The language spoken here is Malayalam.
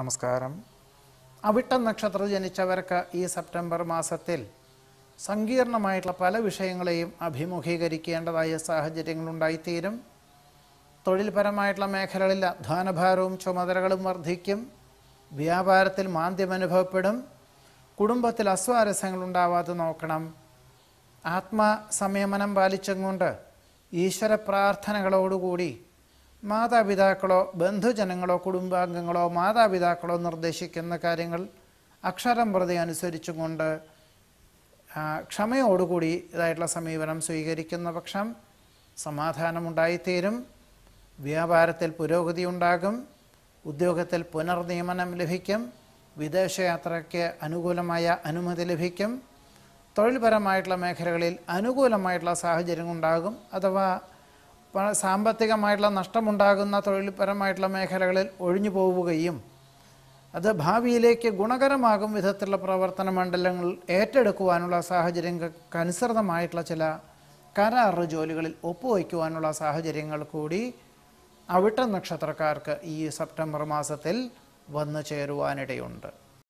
നമസ്കാരം അവിട്ടം നക്ഷത്രം ജനിച്ചവർക്ക് ഈ സെപ്റ്റംബർ മാസത്തിൽ സങ്കീർണമായിട്ടുള്ള പല വിഷയങ്ങളെയും അഭിമുഖീകരിക്കേണ്ടതായ സാഹചര്യങ്ങളുണ്ടായിത്തീരും തൊഴിൽപരമായിട്ടുള്ള മേഖലകളിൽ അധ്വാനഭാരവും ചുമതലകളും വർദ്ധിക്കും വ്യാപാരത്തിൽ മാന്ദ്യം അനുഭവപ്പെടും കുടുംബത്തിൽ അസ്വാരസ്യങ്ങൾ ഉണ്ടാവാതെ നോക്കണം പാലിച്ചും പാലിച്ചുകൊണ്ട് ഈശ്വര പ്രാർത്ഥനകളോടുകൂടി മാതാപിതാക്കളോ ബന്ധുജനങ്ങളോ കുടുംബാംഗങ്ങളോ മാതാപിതാക്കളോ നിർദ്ദേശിക്കുന്ന കാര്യങ്ങൾ അക്ഷരം പ്രതി അനുസരിച്ചുകൊണ്ട് ക്ഷമയോടുകൂടി ഇതായിട്ടുള്ള സമീപനം സ്വീകരിക്കുന്ന പക്ഷം സമാധാനമുണ്ടായിത്തീരും വ്യാപാരത്തിൽ പുരോഗതി ഉണ്ടാകും ഉദ്യോഗത്തിൽ പുനർനിയമനം ലഭിക്കും വിദേശയാത്രയ്ക്ക് അനുകൂലമായ അനുമതി ലഭിക്കും തൊഴിൽപരമായിട്ടുള്ള മേഖലകളിൽ അനുകൂലമായിട്ടുള്ള സാഹചര്യം ഉണ്ടാകും അഥവാ സാമ്പത്തികമായിട്ടുള്ള നഷ്ടമുണ്ടാകുന്ന തൊഴിൽപരമായിട്ടുള്ള മേഖലകളിൽ ഒഴിഞ്ഞു പോവുകയും അത് ഭാവിയിലേക്ക് ഗുണകരമാകും വിധത്തിലുള്ള പ്രവർത്തന മണ്ഡലങ്ങൾ ഏറ്റെടുക്കുവാനുള്ള സാഹചര്യങ്ങൾക്കനുസൃതമായിട്ടുള്ള ചില കരാറ് ജോലികളിൽ ഒപ്പുവയ്ക്കുവാനുള്ള സാഹചര്യങ്ങൾ കൂടി അവിട്ട നക്ഷത്രക്കാർക്ക് ഈ സെപ്റ്റംബർ മാസത്തിൽ വന്നു ചേരുവാനിടയുണ്ട്